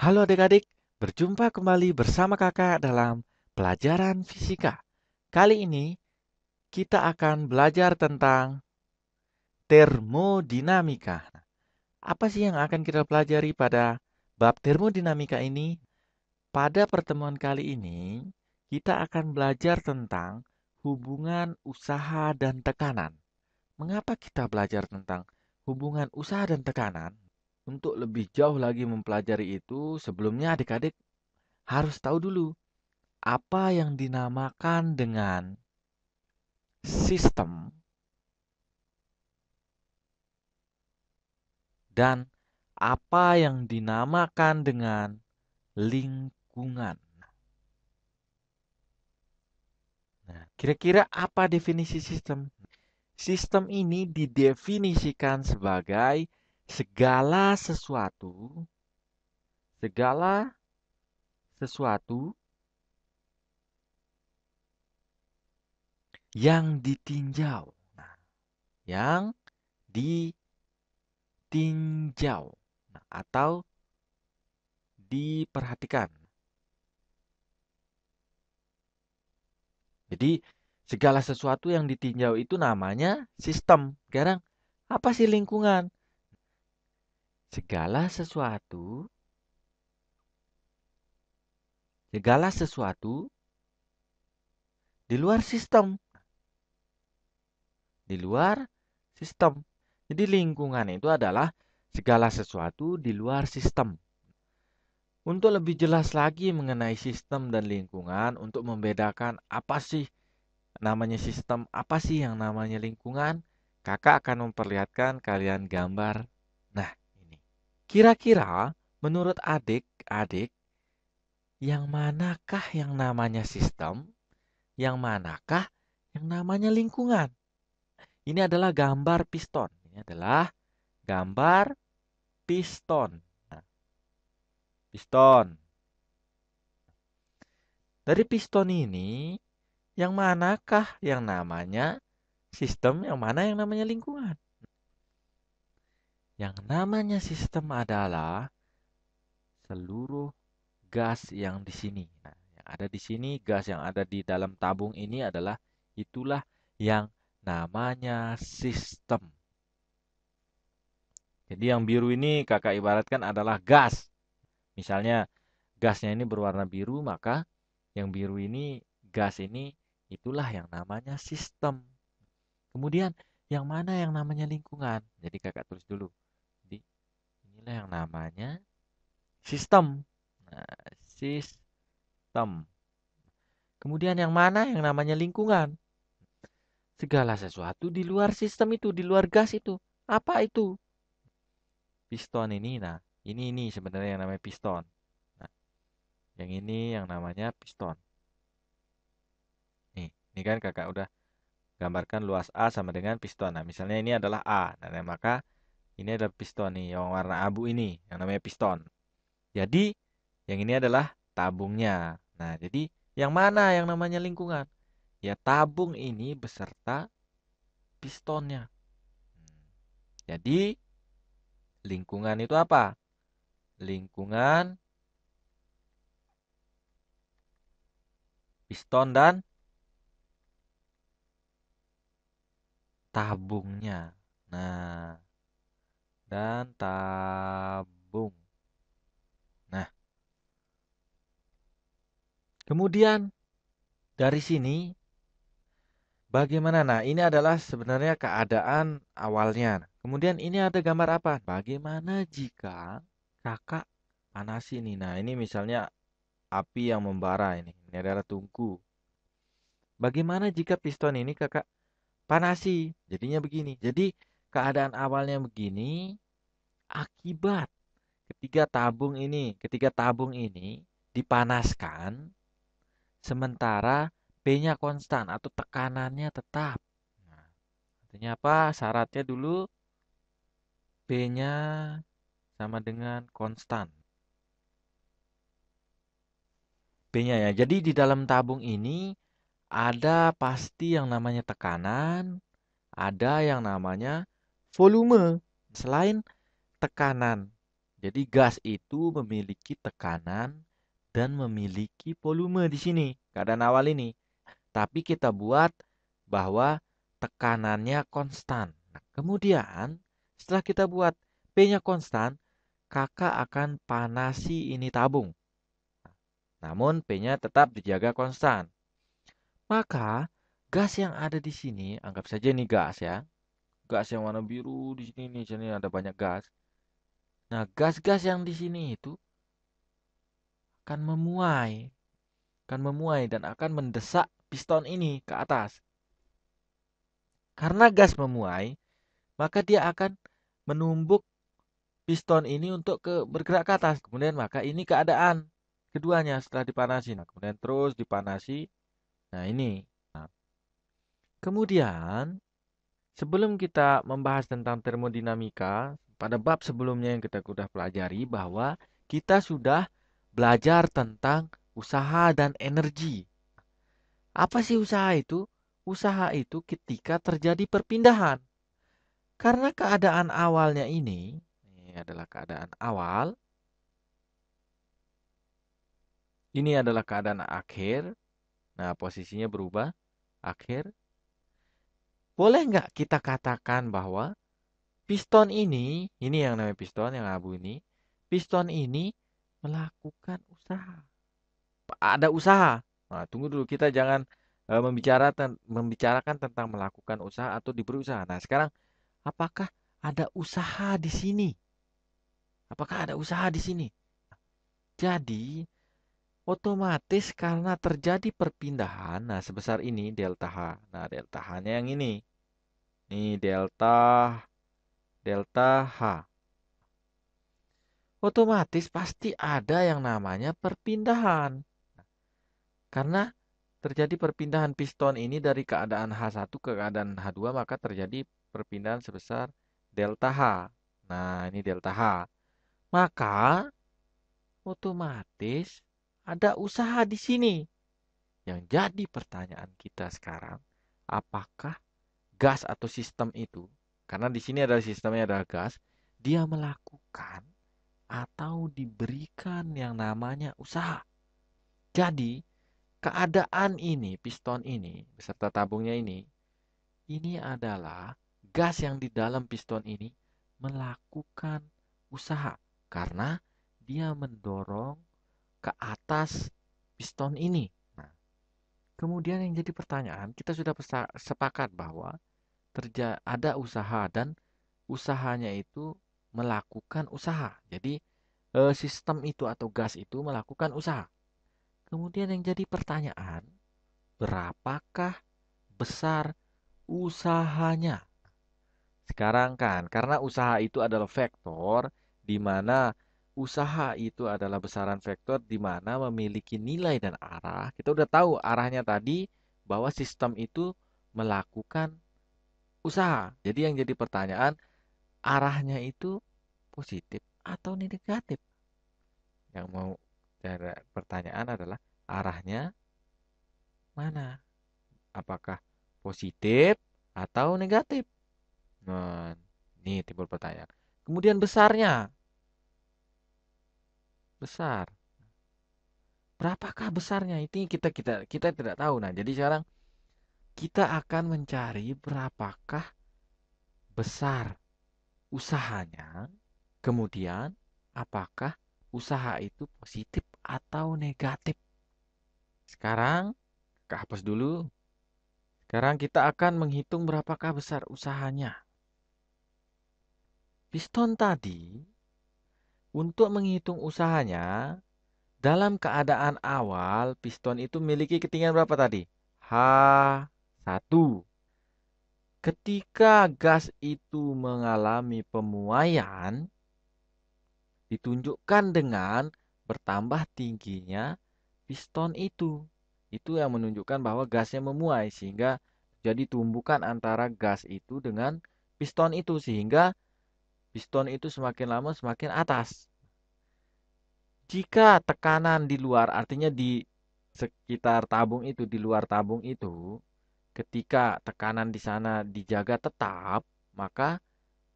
Halo adik-adik, berjumpa kembali bersama kakak dalam pelajaran fisika. Kali ini kita akan belajar tentang termodinamika. Apa sih yang akan kita pelajari pada bab termodinamika ini? Pada pertemuan kali ini, kita akan belajar tentang hubungan usaha dan tekanan. Mengapa kita belajar tentang hubungan usaha dan tekanan? Untuk lebih jauh lagi mempelajari itu, sebelumnya adik-adik harus tahu dulu apa yang dinamakan dengan sistem dan apa yang dinamakan dengan lingkungan. Nah, kira-kira apa definisi sistem? Sistem ini didefinisikan sebagai segala sesuatu segala sesuatu yang ditinjau nah, yang ditinjau nah, atau diperhatikan jadi segala sesuatu yang ditinjau itu namanya sistem sekarang apa sih lingkungan segala sesuatu segala sesuatu di luar sistem di luar sistem. Jadi lingkungan itu adalah segala sesuatu di luar sistem. Untuk lebih jelas lagi mengenai sistem dan lingkungan, untuk membedakan apa sih namanya sistem, apa sih yang namanya lingkungan, kakak akan memperlihatkan kalian gambar. Nah, Kira-kira menurut adik-adik, yang manakah yang namanya sistem, yang manakah yang namanya lingkungan? Ini adalah gambar piston. Ini adalah gambar piston. Nah, piston. Dari piston ini, yang manakah yang namanya sistem, yang mana yang namanya lingkungan? Yang namanya sistem adalah seluruh gas yang di sini. Nah, yang ada di sini, gas yang ada di dalam tabung ini adalah itulah yang namanya sistem. Jadi yang biru ini kakak ibaratkan adalah gas. Misalnya gasnya ini berwarna biru, maka yang biru ini gas ini itulah yang namanya sistem. Kemudian yang mana yang namanya lingkungan? Jadi kakak tulis dulu inilah yang namanya sistem. Nah, sistem. Kemudian yang mana yang namanya lingkungan? Segala sesuatu di luar sistem itu, di luar gas itu. Apa itu? Piston ini, nah, ini ini sebenarnya yang namanya piston. Nah, yang ini yang namanya piston. Nih, ini kan kakak udah gambarkan luas A sama dengan piston. Nah, misalnya ini adalah A. Nah, maka ini ada piston nih yang warna abu ini yang namanya piston. Jadi yang ini adalah tabungnya. Nah, jadi yang mana yang namanya lingkungan? Ya tabung ini beserta pistonnya. Jadi lingkungan itu apa? Lingkungan piston dan tabungnya. Nah, dan tabung. Nah, kemudian dari sini bagaimana? Nah, ini adalah sebenarnya keadaan awalnya. Kemudian ini ada gambar apa? Bagaimana jika kakak panas ini? Nah, ini misalnya api yang membara ini. Ini adalah tungku. Bagaimana jika piston ini kakak panasi? Jadinya begini. Jadi keadaan awalnya begini, akibat ketiga tabung ini, ketiga tabung ini dipanaskan sementara P-nya konstan atau tekanannya tetap. Nah, artinya apa? Syaratnya dulu P-nya sama dengan konstan. P-nya ya. Jadi di dalam tabung ini ada pasti yang namanya tekanan, ada yang namanya volume selain tekanan. Jadi gas itu memiliki tekanan dan memiliki volume di sini, keadaan awal ini. Tapi kita buat bahwa tekanannya konstan. Nah, kemudian setelah kita buat P-nya konstan, kakak akan panasi ini tabung. Namun P-nya tetap dijaga konstan. Maka gas yang ada di sini, anggap saja ini gas ya gas yang warna biru di sini nih sini ada banyak gas nah gas-gas yang di sini itu akan memuai akan memuai dan akan mendesak piston ini ke atas karena gas memuai maka dia akan menumbuk piston ini untuk ke bergerak ke atas kemudian maka ini keadaan keduanya setelah dipanasi nah kemudian terus dipanasi nah ini nah. kemudian Sebelum kita membahas tentang termodinamika, pada bab sebelumnya yang kita sudah pelajari bahwa kita sudah belajar tentang usaha dan energi. Apa sih usaha itu? Usaha itu ketika terjadi perpindahan. Karena keadaan awalnya ini, ini adalah keadaan awal, ini adalah keadaan akhir, nah posisinya berubah, akhir, boleh nggak kita katakan bahwa piston ini, ini yang namanya piston yang abu ini, piston ini melakukan usaha. Ada usaha. Nah, tunggu dulu kita jangan e, membicarakan membicarakan tentang melakukan usaha atau diberi usaha. Nah, sekarang apakah ada usaha di sini? Apakah ada usaha di sini? Jadi, otomatis karena terjadi perpindahan, nah sebesar ini delta H. Nah, delta H-nya yang ini. Ini delta delta H. Otomatis pasti ada yang namanya perpindahan. Karena terjadi perpindahan piston ini dari keadaan H1 ke keadaan H2 maka terjadi perpindahan sebesar delta H. Nah, ini delta H. Maka otomatis ada usaha di sini. Yang jadi pertanyaan kita sekarang, apakah gas atau sistem itu, karena di sini adalah sistemnya adalah gas, dia melakukan atau diberikan yang namanya usaha. Jadi, keadaan ini, piston ini, beserta tabungnya ini, ini adalah gas yang di dalam piston ini melakukan usaha karena dia mendorong ke atas piston ini. Nah, kemudian yang jadi pertanyaan, kita sudah sepakat bahwa terja ada usaha dan usahanya itu melakukan usaha. Jadi eh, sistem itu atau gas itu melakukan usaha. Kemudian yang jadi pertanyaan, berapakah besar usahanya? Sekarang kan, karena usaha itu adalah vektor di mana usaha itu adalah besaran vektor di mana memiliki nilai dan arah. Kita udah tahu arahnya tadi bahwa sistem itu melakukan usaha. Jadi yang jadi pertanyaan arahnya itu positif atau negatif? Yang mau cara pertanyaan adalah arahnya mana? Apakah positif atau negatif? Nah, ini timbul pertanyaan. Kemudian besarnya. Besar. Berapakah besarnya? Itu kita kita kita tidak tahu. Nah, jadi sekarang kita akan mencari berapakah besar usahanya, kemudian apakah usaha itu positif atau negatif. Sekarang kehapus dulu. Sekarang kita akan menghitung berapakah besar usahanya. Piston tadi untuk menghitung usahanya dalam keadaan awal piston itu memiliki ketinggian berapa tadi? H satu, ketika gas itu mengalami pemuaian, ditunjukkan dengan bertambah tingginya piston itu. Itu yang menunjukkan bahwa gasnya memuai sehingga jadi tumbukan antara gas itu dengan piston itu sehingga piston itu semakin lama semakin atas. Jika tekanan di luar artinya di sekitar tabung itu di luar tabung itu Ketika tekanan di sana dijaga tetap, maka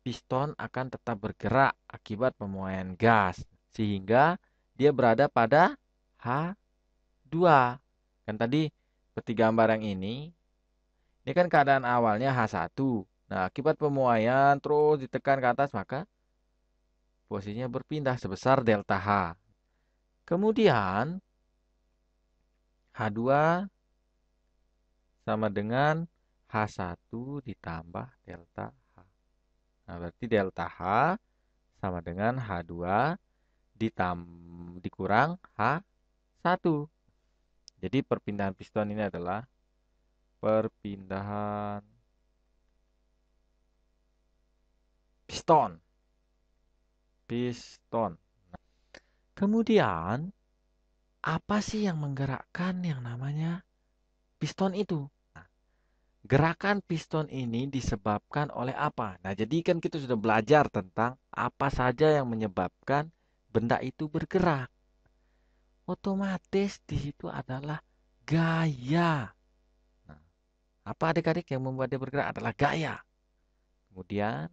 piston akan tetap bergerak akibat pemuaian gas sehingga dia berada pada H2. Kan tadi peti gambar yang ini ini kan keadaan awalnya H1. Nah, akibat pemuaian terus ditekan ke atas maka posisinya berpindah sebesar delta H. Kemudian H2 sama dengan H1 ditambah delta H. Nah, berarti delta H sama dengan H2 ditam dikurang H1. Jadi perpindahan piston ini adalah perpindahan piston. Piston. kemudian apa sih yang menggerakkan yang namanya piston itu? Gerakan piston ini disebabkan oleh apa? Nah, jadi kan kita sudah belajar tentang apa saja yang menyebabkan benda itu bergerak. Otomatis di situ adalah gaya. Nah, apa adik-adik yang membuat dia bergerak adalah gaya. Kemudian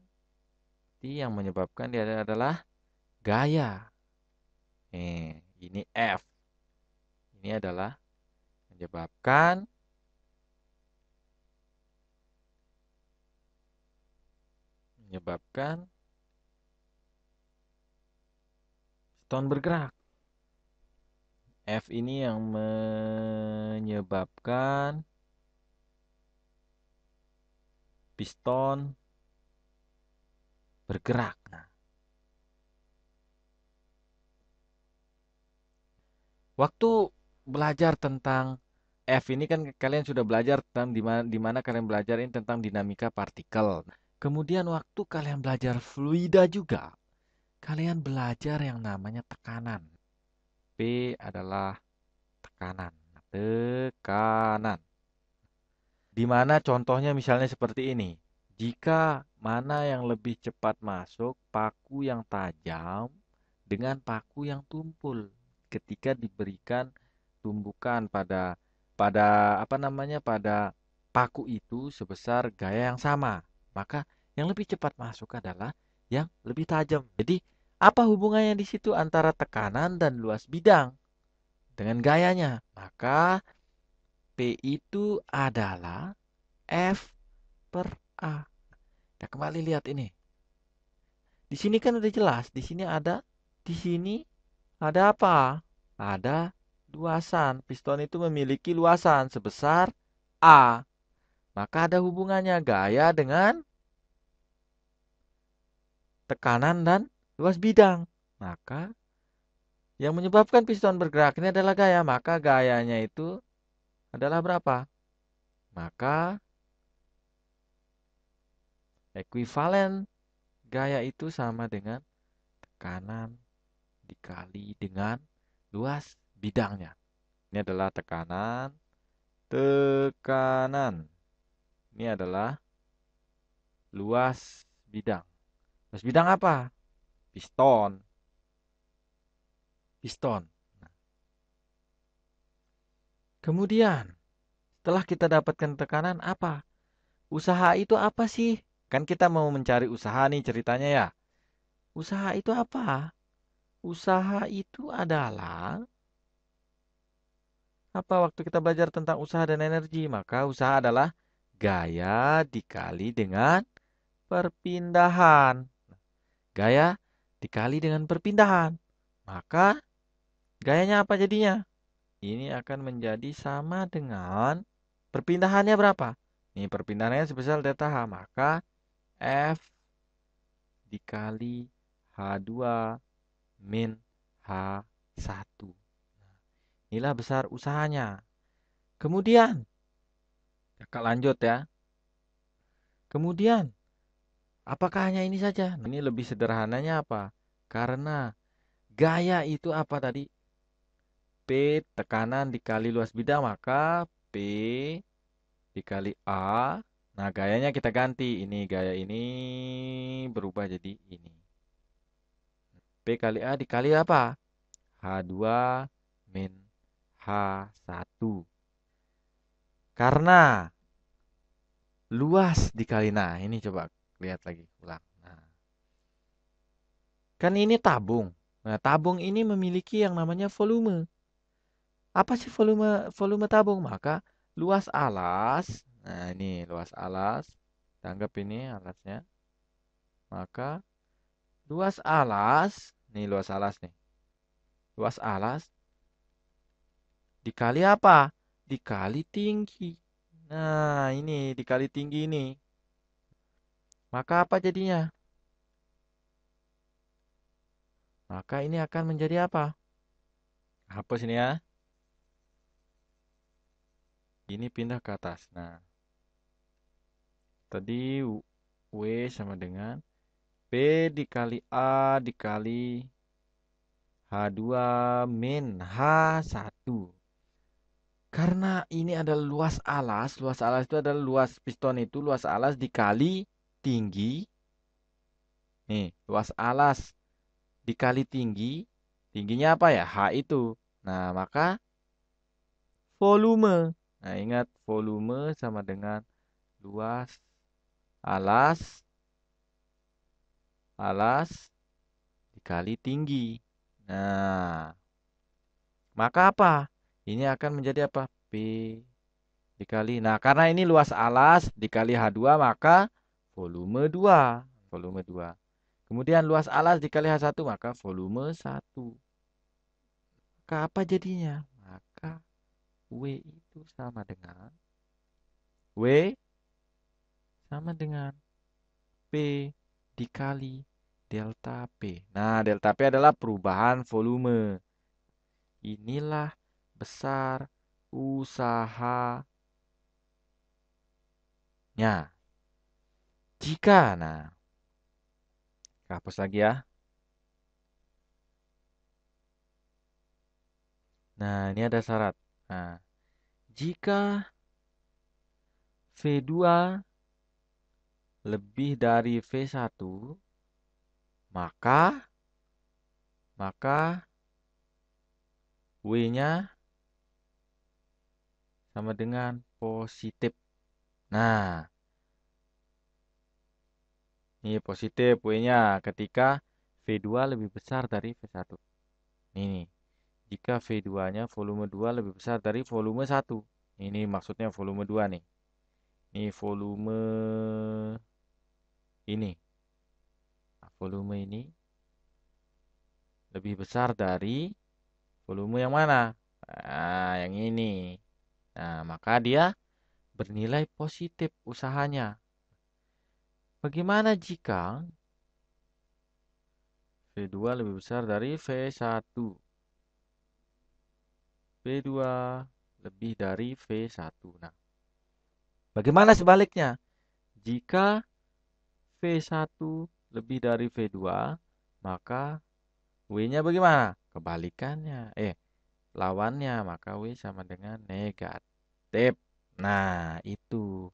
yang menyebabkan dia adalah gaya. Eh, ini F. Ini adalah menyebabkan menyebabkan stone bergerak. F ini yang menyebabkan piston bergerak. Nah, waktu belajar tentang F ini kan kalian sudah belajar tentang di mana, kalian belajar ini tentang dinamika partikel. Kemudian waktu kalian belajar fluida juga, kalian belajar yang namanya tekanan. P adalah tekanan. Tekanan. Dimana contohnya misalnya seperti ini. Jika mana yang lebih cepat masuk paku yang tajam dengan paku yang tumpul ketika diberikan tumbukan pada pada apa namanya pada paku itu sebesar gaya yang sama maka yang lebih cepat masuk adalah yang lebih tajam. Jadi, apa hubungannya di situ antara tekanan dan luas bidang dengan gayanya? Maka P itu adalah F per A. Kita nah, kembali lihat ini. Di sini kan udah jelas, di sini ada di sini ada apa? Ada luasan. Piston itu memiliki luasan sebesar A. Maka ada hubungannya gaya dengan tekanan dan luas bidang. Maka yang menyebabkan piston bergerak ini adalah gaya. Maka gayanya itu adalah berapa? Maka ekuivalen gaya itu sama dengan tekanan dikali dengan luas bidangnya. Ini adalah tekanan, tekanan. Ini adalah luas bidang. Luas bidang apa? Piston. Piston. Nah. Kemudian, setelah kita dapatkan tekanan apa? Usaha itu apa sih? Kan kita mau mencari usaha nih ceritanya ya. Usaha itu apa? Usaha itu adalah apa waktu kita belajar tentang usaha dan energi, maka usaha adalah gaya dikali dengan perpindahan. Gaya dikali dengan perpindahan. Maka gayanya apa jadinya? Ini akan menjadi sama dengan perpindahannya berapa? Ini perpindahannya sebesar delta H. Maka F dikali H2 min H1. Nah, inilah besar usahanya. Kemudian Ya, Kak lanjut ya. Kemudian, apakah hanya ini saja? Nah, ini lebih sederhananya apa? Karena gaya itu apa tadi? P tekanan dikali luas bidang, maka P dikali A. Nah, gayanya kita ganti. Ini gaya ini berubah jadi ini. P kali A dikali apa? H2 min H1. Karena luas dikali nah ini coba lihat lagi ulang. Nah. Kan ini tabung. Nah, tabung ini memiliki yang namanya volume. Apa sih volume volume tabung? Maka luas alas. Nah, ini luas alas. Tanggap ini alasnya. Maka luas alas, nih luas alas nih. Luas alas dikali apa? dikali tinggi. Nah, ini dikali tinggi ini. Maka apa jadinya? Maka ini akan menjadi apa? Hapus ini ya. Ini pindah ke atas. Nah, tadi W sama dengan P dikali A dikali H2 min H1. Karena ini adalah luas alas, luas alas itu adalah luas piston itu, luas alas dikali tinggi. Nih, luas alas dikali tinggi, tingginya apa ya? H itu. Nah, maka volume. Nah, ingat volume sama dengan luas alas alas dikali tinggi. Nah, maka apa? ini akan menjadi apa? P dikali. Nah, karena ini luas alas dikali H2 maka volume 2, volume 2. Kemudian luas alas dikali H1 maka volume 1. Maka apa jadinya? Maka W itu sama dengan W sama dengan P dikali delta P. Nah, delta P adalah perubahan volume. Inilah besar usahanya. Jika, nah, hapus lagi ya. Nah, ini ada syarat. Nah, jika V2 lebih dari V1, maka maka W-nya sama dengan positif. Nah, ini positif W-nya ketika V2 lebih besar dari V1. Ini, jika V2-nya volume 2 lebih besar dari volume 1. Ini maksudnya volume 2 nih. Ini volume ini. Nah, volume ini lebih besar dari volume yang mana? Nah, yang ini. Nah, maka dia bernilai positif usahanya. Bagaimana jika V2 lebih besar dari V1? V2 lebih dari V1. Nah, bagaimana sebaliknya? Jika V1 lebih dari V2, maka W-nya bagaimana? Kebalikannya. Eh, lawannya maka W sama dengan negatif. Nah, itu.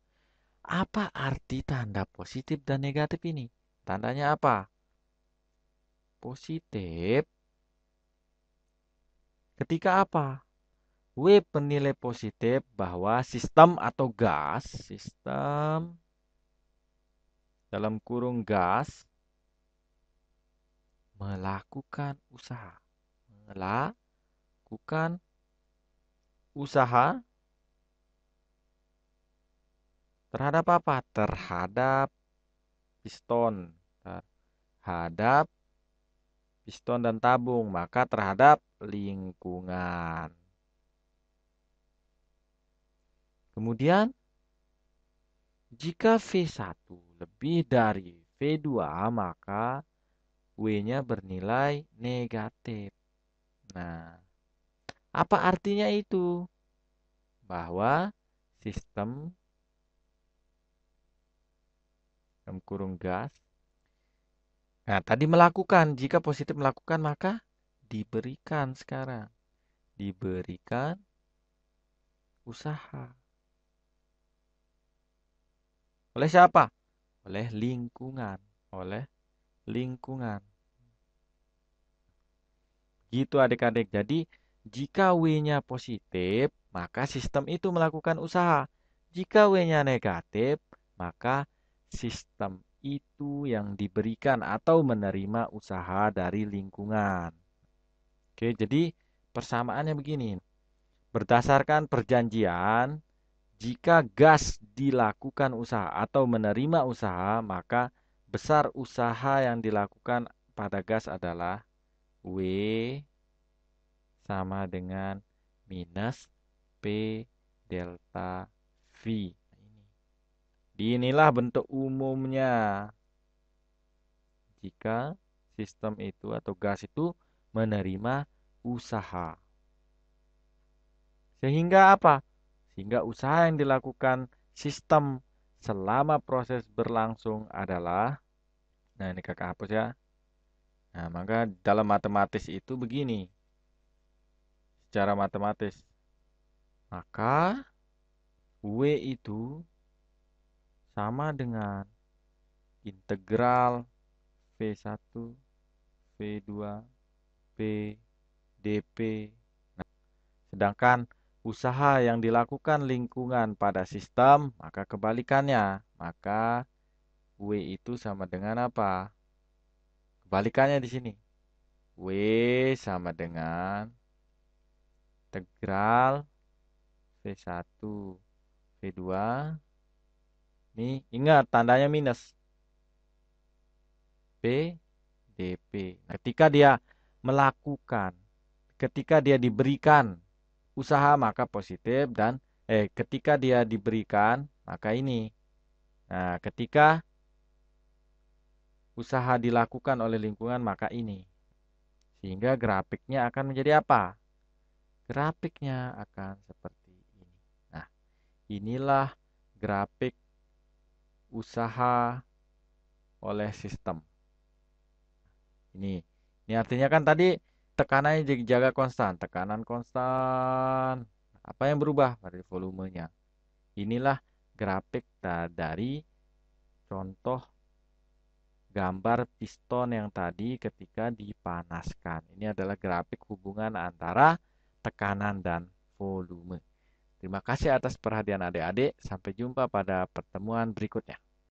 Apa arti tanda positif dan negatif ini? Tandanya apa? Positif ketika apa? W penilai positif bahwa sistem atau gas, sistem dalam kurung gas melakukan usaha. Melakukan melakukan usaha terhadap apa? Terhadap piston. Terhadap piston dan tabung, maka terhadap lingkungan. Kemudian, jika V1 lebih dari V2, maka W-nya bernilai negatif. Nah, apa artinya itu? Bahwa sistem dalam kurung gas. Nah, tadi melakukan, jika positif melakukan maka diberikan sekarang. Diberikan usaha. Oleh siapa? Oleh lingkungan, oleh lingkungan. Gitu adik-adik. Jadi jika W-nya positif, maka sistem itu melakukan usaha. Jika W-nya negatif, maka sistem itu yang diberikan atau menerima usaha dari lingkungan. Oke, jadi persamaannya begini. Berdasarkan perjanjian, jika gas dilakukan usaha atau menerima usaha, maka besar usaha yang dilakukan pada gas adalah W sama dengan minus P delta V. Inilah bentuk umumnya. Jika sistem itu atau gas itu menerima usaha. Sehingga apa? Sehingga usaha yang dilakukan sistem selama proses berlangsung adalah Nah, ini kakak hapus ya. Nah, maka dalam matematis itu begini secara matematis. Maka W itu sama dengan integral V1, V2, P, DP. Nah, sedangkan usaha yang dilakukan lingkungan pada sistem, maka kebalikannya. Maka W itu sama dengan apa? Kebalikannya di sini. W sama dengan integral V1 V2 nih ingat tandanya minus P DP nah, ketika dia melakukan ketika dia diberikan usaha maka positif dan eh ketika dia diberikan maka ini nah ketika usaha dilakukan oleh lingkungan maka ini sehingga grafiknya akan menjadi apa grafiknya akan seperti ini. Nah, inilah grafik usaha oleh sistem. Ini, ini artinya kan tadi tekanannya dijaga konstan, tekanan konstan. Apa yang berubah dari volumenya? Inilah grafik dari contoh gambar piston yang tadi ketika dipanaskan. Ini adalah grafik hubungan antara tekanan, dan volume. Terima kasih atas perhatian adik-adik. Sampai jumpa pada pertemuan berikutnya.